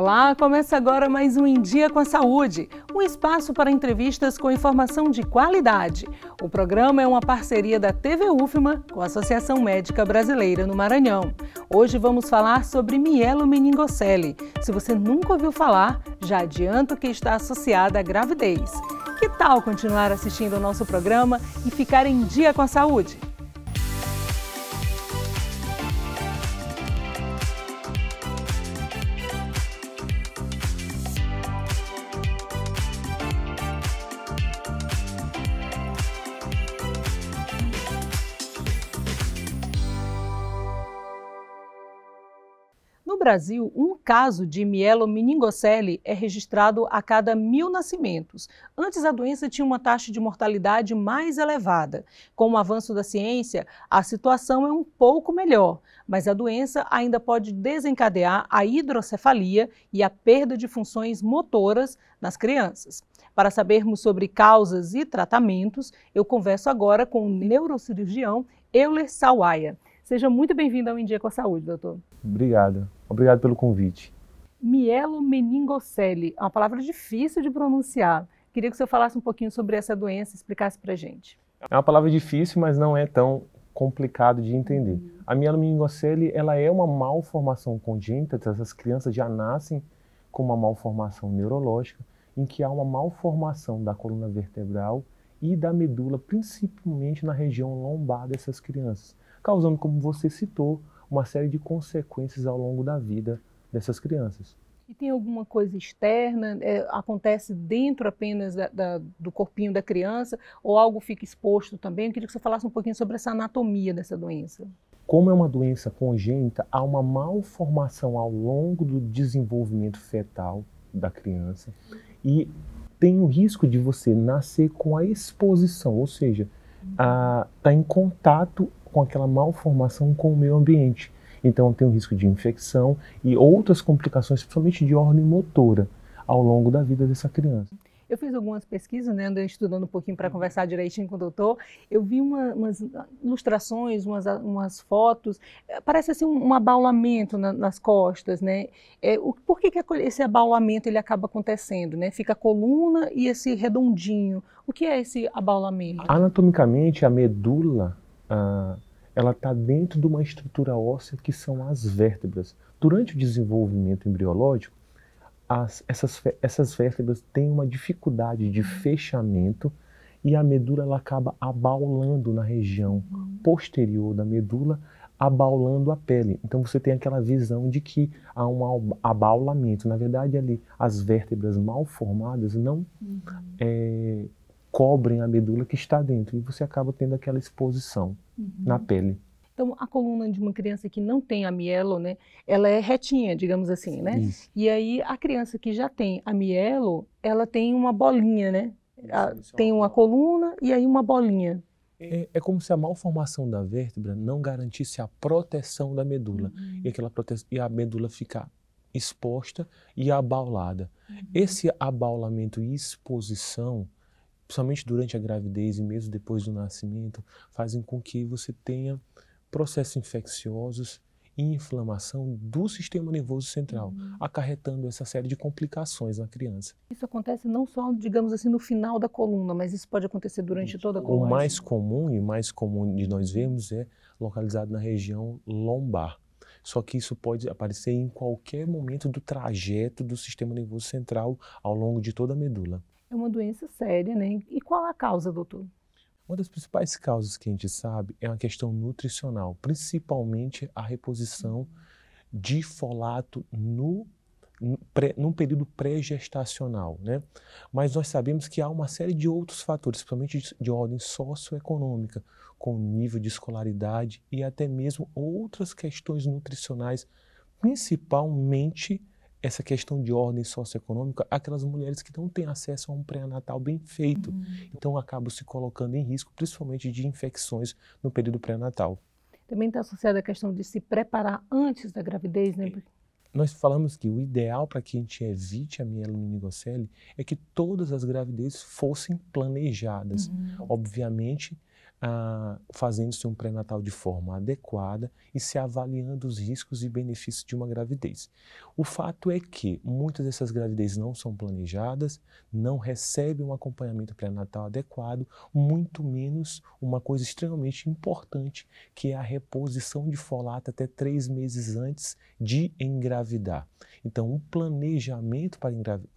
Olá, começa agora mais um Em Dia com a Saúde, um espaço para entrevistas com informação de qualidade. O programa é uma parceria da TV UFMA com a Associação Médica Brasileira no Maranhão. Hoje vamos falar sobre mielo meningocele. Se você nunca ouviu falar, já adianto que está associada à gravidez. Que tal continuar assistindo ao nosso programa e ficar em dia com a saúde? Brasil, um caso de mielomeningocele é registrado a cada mil nascimentos. Antes, a doença tinha uma taxa de mortalidade mais elevada. Com o avanço da ciência, a situação é um pouco melhor, mas a doença ainda pode desencadear a hidrocefalia e a perda de funções motoras nas crianças. Para sabermos sobre causas e tratamentos, eu converso agora com o neurocirurgião Euler Sawaia. Seja muito bem-vindo ao Em Dia com a Saúde, doutor. Obrigado. Obrigado pelo convite. Mielo meningocele, é uma palavra difícil de pronunciar. Queria que o senhor falasse um pouquinho sobre essa doença, explicasse para gente. É uma palavra difícil, mas não é tão complicado de entender. Uhum. A mielo meningocele, ela é uma malformação congênita, então essas crianças já nascem com uma malformação neurológica, em que há uma malformação da coluna vertebral e da medula, principalmente na região lombar dessas crianças causando, como você citou, uma série de consequências ao longo da vida dessas crianças. E tem alguma coisa externa? É, acontece dentro apenas da, da, do corpinho da criança? Ou algo fica exposto também? Eu queria que você falasse um pouquinho sobre essa anatomia dessa doença. Como é uma doença congênita, há uma malformação ao longo do desenvolvimento fetal da criança e tem o risco de você nascer com a exposição, ou seja, está em contato com aquela malformação com o meio ambiente. Então tem o risco de infecção e outras complicações, principalmente de ordem motora, ao longo da vida dessa criança. Eu fiz algumas pesquisas, né, andei estudando um pouquinho para conversar direitinho com o doutor. Eu vi uma, umas ilustrações, umas, umas, fotos. É, parece assim um, um abaulamento na, nas costas, né? É, o, por que, que esse abaulamento ele acaba acontecendo, né? Fica a coluna e esse redondinho. O que é esse abaulamento? Anatomicamente, a medula ah, ela está dentro de uma estrutura óssea que são as vértebras. Durante o desenvolvimento embriológico, as, essas, essas vértebras têm uma dificuldade de uhum. fechamento e a medula ela acaba abaulando na região uhum. posterior da medula, abaulando a pele. Então você tem aquela visão de que há um abaulamento. Na verdade, ali as vértebras mal formadas não uhum. é, cobrem a medula que está dentro e você acaba tendo aquela exposição uhum. na pele. Então, a coluna de uma criança que não tem a mielo, né, ela é retinha, digamos assim, né? Isso. E aí, a criança que já tem a mielo, ela tem uma bolinha, né? A, isso, tem é uma, uma coluna e aí uma bolinha. É, é, como se a malformação da vértebra não garantisse a proteção da medula uhum. e, aquela prote... e a medula ficar exposta e abaulada. Uhum. Esse abaulamento e exposição principalmente durante a gravidez e mesmo depois do nascimento, fazem com que você tenha processos infecciosos e inflamação do sistema nervoso central, uhum. acarretando essa série de complicações na criança. Isso acontece não só, digamos assim, no final da coluna, mas isso pode acontecer durante toda a coluna. O mais comum e mais comum de nós vemos é localizado na região lombar. Só que isso pode aparecer em qualquer momento do trajeto do sistema nervoso central ao longo de toda a medula. É uma doença séria, né? E qual a causa, doutor? Uma das principais causas que a gente sabe é uma questão nutricional, principalmente a reposição de folato no num período pré-gestacional, né? Mas nós sabemos que há uma série de outros fatores, principalmente de ordem socioeconômica, com nível de escolaridade e até mesmo outras questões nutricionais, principalmente essa questão de ordem socioeconômica aquelas mulheres que não têm acesso a um pré-natal bem feito. Uhum. Então, acabam se colocando em risco, principalmente de infecções no período pré-natal. Também está associada a questão de se preparar antes da gravidez, né? É nós falamos que o ideal para que a gente evite a mielomeningocele é que todas as gravidezes fossem planejadas. Uhum. Obviamente, ah, fazendo-se um pré-natal de forma adequada e se avaliando os riscos e benefícios de uma gravidez. O fato é que muitas dessas gravidezes não são planejadas, não recebem um acompanhamento pré-natal adequado, muito menos uma coisa extremamente importante, que é a reposição de folato até três meses antes de engravidar. Então, o um planejamento para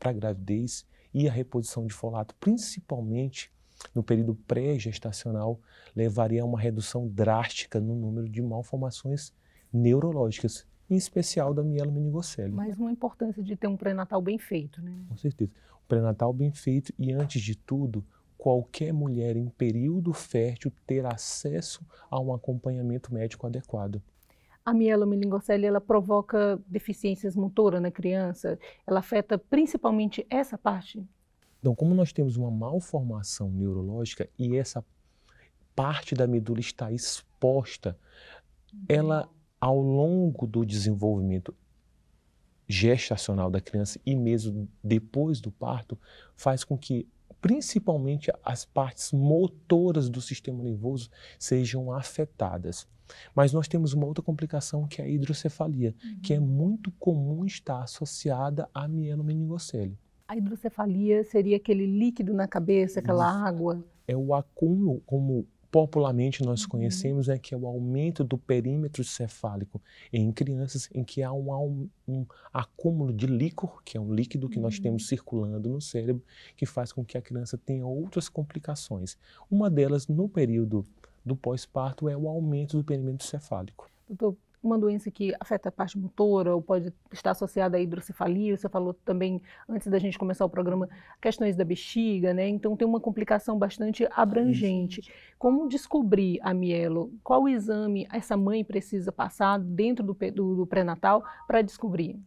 a gravidez e a reposição de folato, principalmente no período pré-gestacional levaria a uma redução drástica no número de malformações neurológicas, em especial da mielomeningocele. Mas uma importância de ter um pré-natal bem feito, né? Com certeza. Um pré-natal bem feito e, antes de tudo, qualquer mulher em período fértil ter acesso a um acompanhamento médico adequado. A mielomeningocele ela provoca deficiências motoras na criança. Ela afeta principalmente essa parte então, como nós temos uma malformação neurológica e essa parte da medula está exposta, ela ao longo do desenvolvimento gestacional da criança e mesmo depois do parto, faz com que principalmente as partes motoras do sistema nervoso sejam afetadas. Mas nós temos uma outra complicação que é a hidrocefalia, uhum. que é uhum. muito comum estar associada à mielomeningocele. A hidrocefalia seria aquele líquido na cabeça, aquela Isso. água? É o acúmulo, como popularmente nós uhum. conhecemos, é que é o aumento do perímetro cefálico em crianças em que há um, um acúmulo de líquor, que é um líquido que nós uhum. temos circulando no cérebro, que faz com que a criança tenha outras complicações. Uma delas, no período do pós-parto, é o aumento do perímetro cefálico. Doutor, uma doença que afeta a parte motora ou pode estar associada à hidrocefalia. Você falou também, antes da gente começar o programa, questões da bexiga, né? Então tem uma complicação bastante abrangente. Como descobrir a mielo? Qual exame essa mãe precisa passar dentro do, do, do pré-natal para descobrir?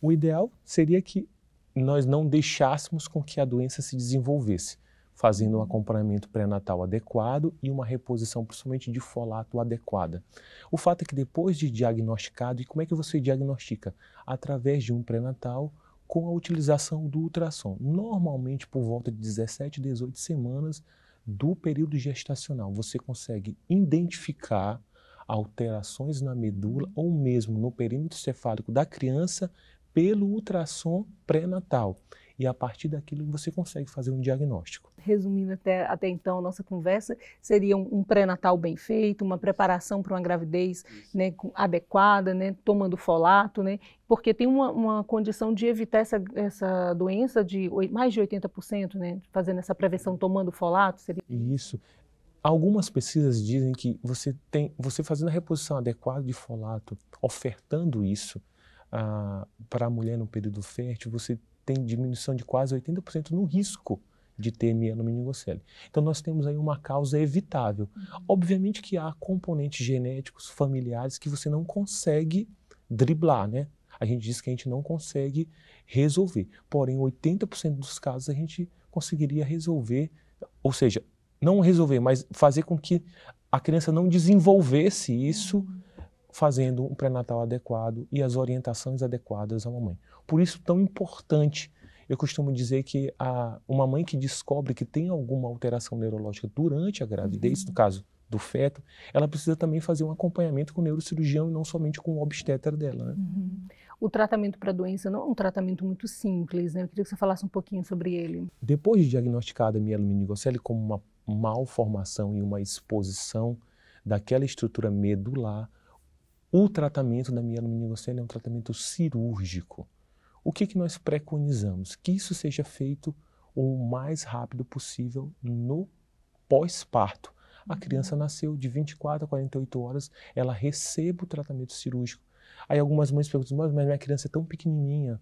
O ideal seria que nós não deixássemos com que a doença se desenvolvesse fazendo um acompanhamento pré-natal adequado e uma reposição principalmente de folato adequada. O fato é que depois de diagnosticado, e como é que você diagnostica? Através de um pré-natal com a utilização do ultrassom, normalmente por volta de 17, 18 semanas do período gestacional. Você consegue identificar alterações na medula ou mesmo no perímetro cefálico da criança pelo ultrassom pré-natal e a partir daquilo você consegue fazer um diagnóstico. Resumindo até, até então a nossa conversa, seria um, um pré-natal bem feito, uma preparação para uma gravidez né, adequada, né, tomando folato, né, porque tem uma, uma condição de evitar essa, essa doença de mais de 80%, né, fazendo essa prevenção uhum. tomando folato. Seria... Isso. Algumas pesquisas dizem que você, tem, você fazendo a reposição adequada de folato, ofertando isso, ah, para a mulher no período fértil, você tem diminuição de quase 80% no risco de ter mielomeningocele. Então nós temos aí uma causa evitável. Uhum. Obviamente que há componentes genéticos familiares que você não consegue driblar, né? A gente diz que a gente não consegue resolver. Porém, 80% dos casos a gente conseguiria resolver, ou seja, não resolver, mas fazer com que a criança não desenvolvesse isso uhum fazendo um pré-natal adequado e as orientações adequadas à mamãe. Por isso, tão importante, eu costumo dizer que a, uma mãe que descobre que tem alguma alteração neurológica durante a gravidez, uhum. no caso do feto, ela precisa também fazer um acompanhamento com o neurocirurgião e não somente com o obstetra dela. Né? Uhum. O tratamento para a doença não é um tratamento muito simples, né? Eu queria que você falasse um pouquinho sobre ele. Depois de diagnosticada a mielomeningocele como uma malformação e uma exposição daquela estrutura medular, o tratamento da mielomeningocele é um tratamento cirúrgico. O que, que nós preconizamos? Que isso seja feito o mais rápido possível no pós-parto. A uhum. criança nasceu de 24 a 48 horas, ela recebe o tratamento cirúrgico. Aí algumas mães perguntam, mas minha criança é tão pequenininha,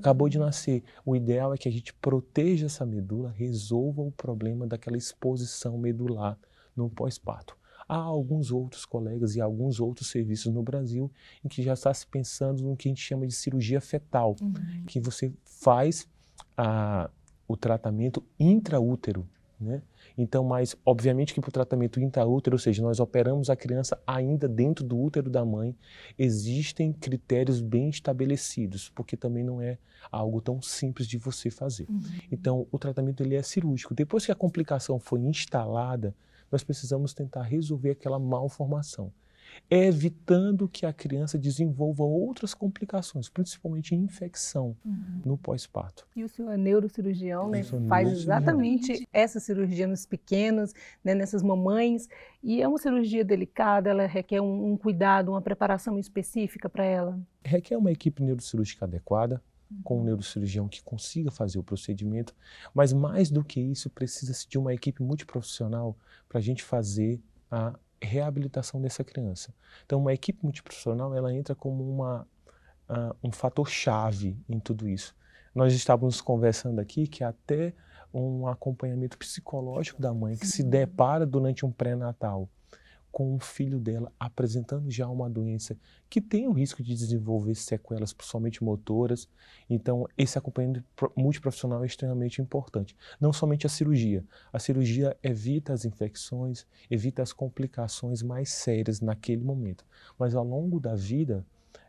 acabou de uhum. nascer. O ideal é que a gente proteja essa medula, resolva o problema daquela exposição medular no pós-parto. Há alguns outros colegas e alguns outros serviços no Brasil em que já está se pensando no que a gente chama de cirurgia fetal, uhum. que você faz a, ah, o tratamento intraútero. Né? Então, mas obviamente que para o tratamento intraútero, ou seja, nós operamos a criança ainda dentro do útero da mãe, existem critérios bem estabelecidos, porque também não é algo tão simples de você fazer. Uhum. Então, o tratamento ele é cirúrgico. Depois que a complicação foi instalada, nós precisamos tentar resolver aquela malformação, evitando que a criança desenvolva outras complicações, principalmente infecção uhum. no pós-parto. E o senhor é neurocirurgião, né? Faz exatamente essa cirurgia nos pequenos, né? nessas mamães. E é uma cirurgia delicada, ela requer um, um cuidado, uma preparação específica para ela? Requer uma equipe neurocirúrgica adequada, com um uhum. neurocirurgião que consiga fazer o procedimento, mas mais do que isso, precisa-se de uma equipe multiprofissional para a gente fazer a reabilitação dessa criança. Então, uma equipe multiprofissional ela entra como uma, uh, um fator chave em tudo isso. Nós estávamos conversando aqui que até um acompanhamento psicológico da mãe que se uhum. depara durante um pré-natal com o filho dela apresentando já uma doença que tem o risco de desenvolver sequelas, principalmente motoras. Então, esse acompanhamento multiprofissional é extremamente importante. Não somente a cirurgia. A cirurgia evita as infecções, evita as complicações mais sérias naquele momento. Mas ao longo da vida,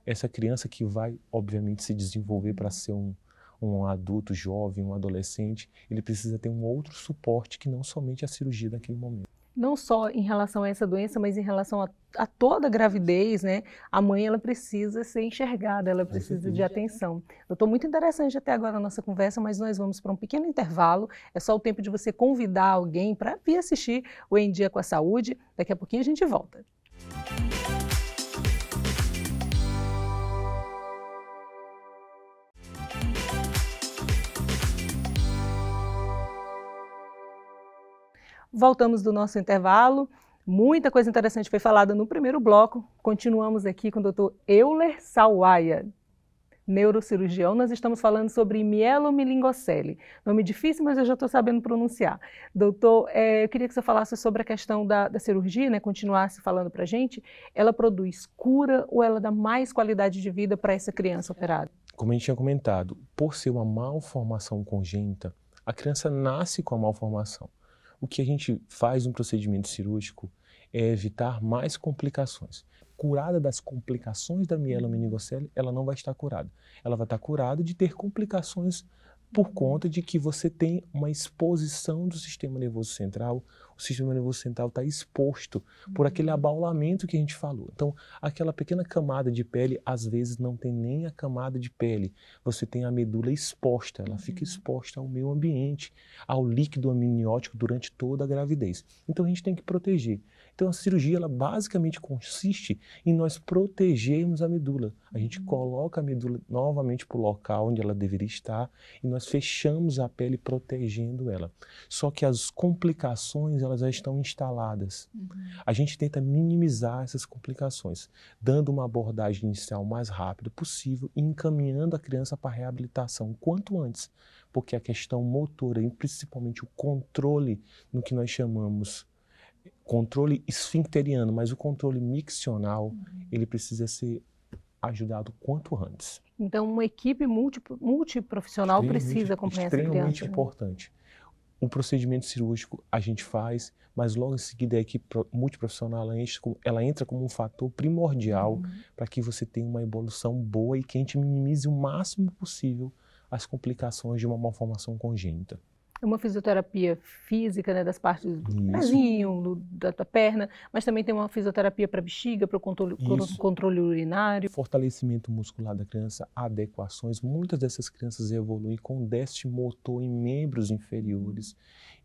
essa criança que vai, obviamente, se desenvolver para ser um, um adulto jovem, um adolescente, ele precisa ter um outro suporte que não somente a cirurgia daquele momento não só em relação a essa doença, mas em relação a, a toda a gravidez, né? A mãe ela precisa ser enxergada, ela precisa de atenção. Eu estou muito interessante até agora a nossa conversa, mas nós vamos para um pequeno intervalo. É só o tempo de você convidar alguém para vir assistir o Em Dia com a Saúde. Daqui a pouquinho a gente volta. Música voltamos do nosso intervalo. Muita coisa interessante foi falada no primeiro bloco. Continuamos aqui com o Dr. Euler Sawaia, neurocirurgião. Nós estamos falando sobre mielomelingocele. Nome difícil, mas eu já estou sabendo pronunciar. Doutor, é, eu queria que você falasse sobre a questão da, da cirurgia, né? Continuasse falando para a gente. Ela produz cura ou ela dá mais qualidade de vida para essa criança operada? Como a gente tinha comentado, por ser uma malformação congênita, a criança nasce com a malformação. O que a gente faz um procedimento cirúrgico é evitar mais complicações. Curada das complicações da mielomeningocele, ela não vai estar curada. Ela vai estar curada de ter complicações por conta de que você tem uma exposição do sistema nervoso central, o sistema nervoso central está exposto por aquele uhum. abaulamento que a gente falou. Então, aquela pequena camada de pele, às vezes não tem nem a camada de pele, você tem a medula exposta, ela fica uhum. exposta ao meio ambiente, ao líquido amniótico durante toda a gravidez. Então, a gente tem que proteger. Então a cirurgia ela basicamente consiste em nós protegermos a medula. A gente hum. coloca a medula novamente para o local onde ela deveria estar e nós fechamos a pele protegendo ela. Só que as complicações elas já estão instaladas. Uhum. A gente tenta minimizar essas complicações, dando uma abordagem inicial mais rápida possível e encaminhando a criança para a reabilitação o quanto antes, porque a questão motora e principalmente o controle no que nós chamamos controle esfincteriano, mas o controle miccional, uhum. ele precisa ser ajudado quanto antes. Então, uma equipe multi, multiprofissional precisa acompanhar essa criança. Extremamente importante. O procedimento cirúrgico a gente faz, mas logo em seguida a equipe multiprofissional ela entra, como, ela entra como um fator primordial uhum. para que você tenha uma evolução boa e que a gente minimize o máximo possível as complicações de uma malformação congênita uma fisioterapia física, né, das partes do pezinho, da, tua perna, mas também tem uma fisioterapia para bexiga, para o controle, controle, urinário. Fortalecimento muscular da criança, adequações. Muitas dessas crianças evoluem com déficit motor em membros inferiores.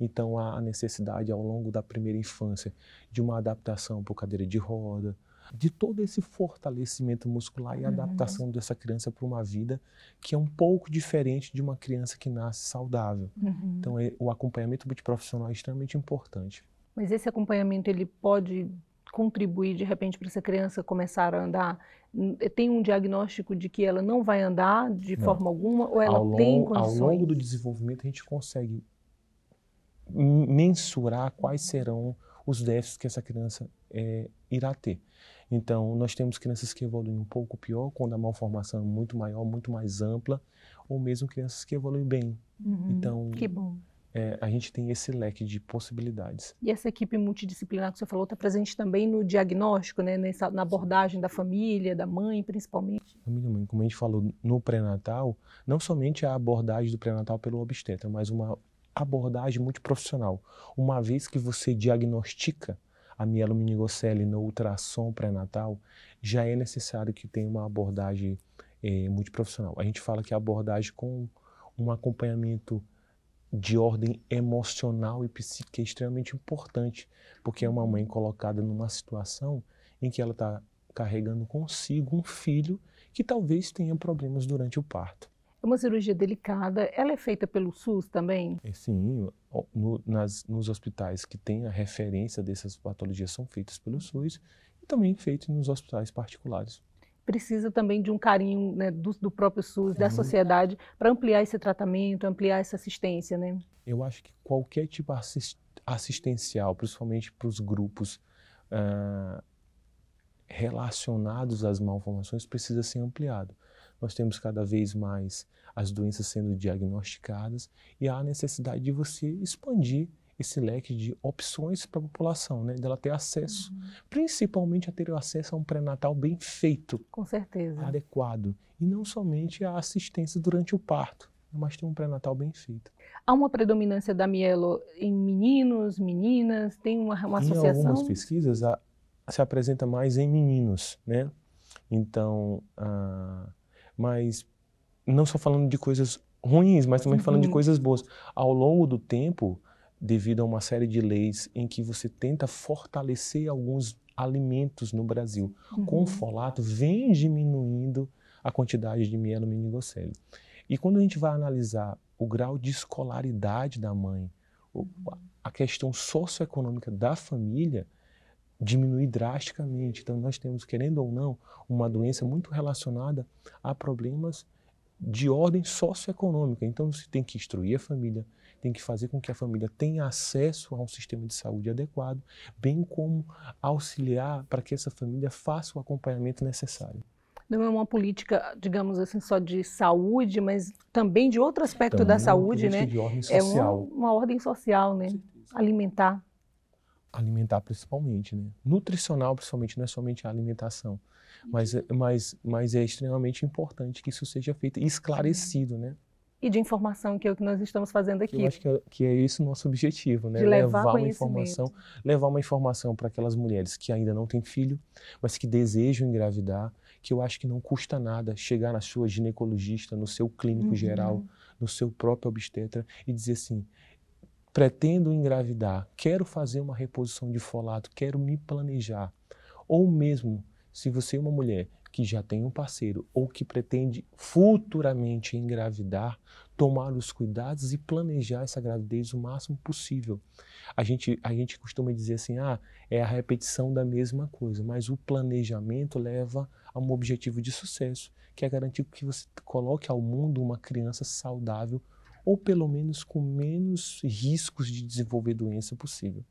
Então, há a necessidade, ao longo da primeira infância, de uma adaptação por cadeira de roda, de todo esse fortalecimento muscular e uhum. adaptação uhum. dessa criança para uma vida que é um pouco diferente de uma criança que nasce saudável. Uhum. Então, é, o acompanhamento multiprofissional é extremamente importante. Mas esse acompanhamento ele pode contribuir de repente para essa criança começar a andar? Tem um diagnóstico de que ela não vai andar de não. forma alguma ou ela longo, tem condições? Ao longo do desenvolvimento a gente consegue mensurar quais serão os déficits que essa criança é, irá ter. Então, nós temos crianças que evoluem um pouco pior, quando a malformação é muito maior, muito mais ampla, ou mesmo crianças que evoluem bem. Uhum, então, que bom. É, a gente tem esse leque de possibilidades. E essa equipe multidisciplinar que você falou está presente também no diagnóstico, né? Nessa, na abordagem da família, da mãe, principalmente? Família mãe, como a gente falou no pré-natal, não somente a abordagem do pré-natal pelo obstetra, mas uma abordagem multiprofissional. Uma vez que você diagnostica, a mielomeningocele no ultrassom pré-natal, já é necessário que tenha uma abordagem é, multiprofissional. A gente fala que a abordagem com um acompanhamento de ordem emocional e psíquica é extremamente importante, porque é uma mãe colocada numa situação em que ela está carregando consigo um filho que talvez tenha problemas durante o parto. É uma cirurgia delicada. Ela é feita pelo SUS também? É, sim, no, nas, nos hospitais que têm a referência dessas patologias são feitas pelo SUS e também feitas nos hospitais particulares. Precisa também de um carinho né, do, do, próprio SUS, da sociedade, para ampliar esse tratamento, ampliar essa assistência, né? Eu acho que qualquer tipo assistencial, principalmente para os grupos uh, relacionados às malformações, precisa ser ampliado nós temos cada vez mais as doenças sendo diagnosticadas e há a necessidade de você expandir esse leque de opções para a população, né? dela ter acesso, uhum. principalmente a ter acesso a um pré-natal bem feito, com certeza, adequado e não somente a assistência durante o parto, mas ter um pré-natal bem feito. Há uma predominância da mielo em meninos, meninas, tem uma, uma em associação? Em algumas pesquisas a, se apresenta mais em meninos, né? Então, a, mas não só falando de coisas ruins, mas também uhum. falando de coisas boas. Ao longo do tempo, devido a uma série de leis em que você tenta fortalecer alguns alimentos no Brasil, uhum. com folato vem diminuindo a quantidade de mielo meningocele. E quando a gente vai analisar o grau de escolaridade da mãe, uhum. a questão socioeconômica da família, diminuir drasticamente. Então, nós temos, querendo ou não, uma doença muito relacionada a problemas de ordem socioeconômica. Então, se tem que instruir a família, tem que fazer com que a família tenha acesso a um sistema de saúde adequado, bem como auxiliar para que essa família faça o acompanhamento necessário. Não é uma política, digamos assim, só de saúde, mas também de outro aspecto da é saúde, né? De ordem social. É uma, uma ordem social, né? Alimentar alimentar principalmente, né? Nutricional principalmente, não é somente a alimentação, mas, mas, mas é extremamente importante que isso seja feito e esclarecido, né? E de informação que é o que nós estamos fazendo aqui. Eu acho que é, que é esse o nosso objetivo, né? De levar, levar uma informação, levar uma informação para aquelas mulheres que ainda não têm filho, mas que desejam engravidar, que eu acho que não custa nada chegar na sua ginecologista, no seu clínico uhum. geral, no seu próprio obstetra e dizer assim: pretendo engravidar, quero fazer uma reposição de folato, quero me planejar. Ou mesmo, se você é uma mulher que já tem um parceiro ou que pretende futuramente engravidar, tomar os cuidados e planejar essa gravidez o máximo possível. A gente, a gente costuma dizer assim, ah, é a repetição da mesma coisa, mas o planejamento leva a um objetivo de sucesso, que é garantir que você coloque ao mundo uma criança saudável, ou pelo menos com menos riscos de desenvolver doença possível.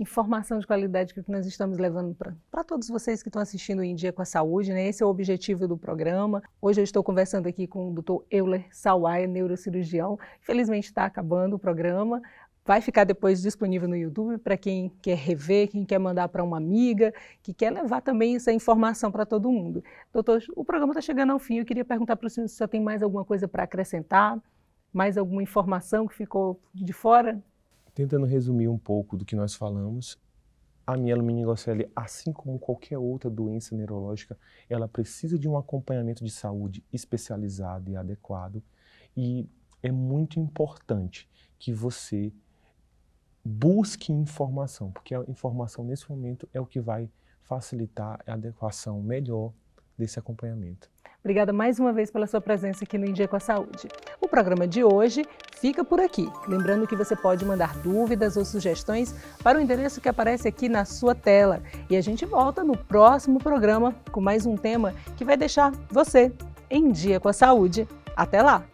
Informação de qualidade que nós estamos levando para todos vocês que estão assistindo em dia com a saúde, né? Esse é o objetivo do programa. Hoje eu estou conversando aqui com o Dr. Euler Sawaia, neurocirurgião. Infelizmente está acabando o programa, Vai ficar depois disponível no YouTube para quem quer rever, quem quer mandar para uma amiga, que quer levar também essa informação para todo mundo. Doutor, o programa está chegando ao fim. Eu queria perguntar para o senhor se o senhor tem mais alguma coisa para acrescentar, mais alguma informação que ficou de fora? Tentando resumir um pouco do que nós falamos, a mielomeningocele, assim como qualquer outra doença neurológica, ela precisa de um acompanhamento de saúde especializado e adequado e é muito importante que você busque informação, porque a informação nesse momento é o que vai facilitar a adequação melhor desse acompanhamento. Obrigada mais uma vez pela sua presença aqui no Em Dia com a Saúde. O programa de hoje fica por aqui. Lembrando que você pode mandar dúvidas ou sugestões para o endereço que aparece aqui na sua tela. E a gente volta no próximo programa com mais um tema que vai deixar você em dia com a saúde. Até lá!